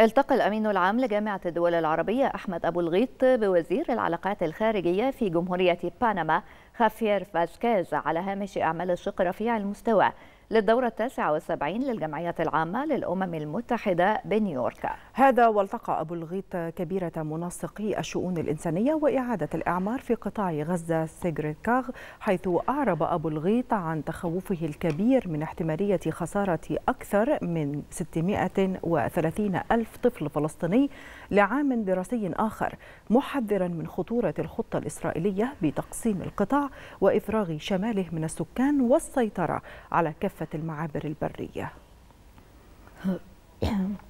التقى الأمين العام لجامعة الدول العربية أحمد أبو الغيط بوزير العلاقات الخارجية في جمهورية بنما خافير فاسكيز على هامش أعمال الشق رفيع المستوى للدورة التاسعة والسبعين للجمعية العامة للأمم المتحدة بنيويورك هذا والتقى أبو الغيط كبيرة منسقي الشؤون الإنسانية وإعادة الإعمار في قطاع غزة كاغ حيث أعرب أبو الغيط عن تخوفه الكبير من احتمالية خسارة أكثر من 630 ألف طفل فلسطيني لعام دراسي آخر محذرا من خطورة الخطة الإسرائيلية بتقسيم القطاع وإفراغ شماله من السكان والسيطرة على كافة المعابر البرية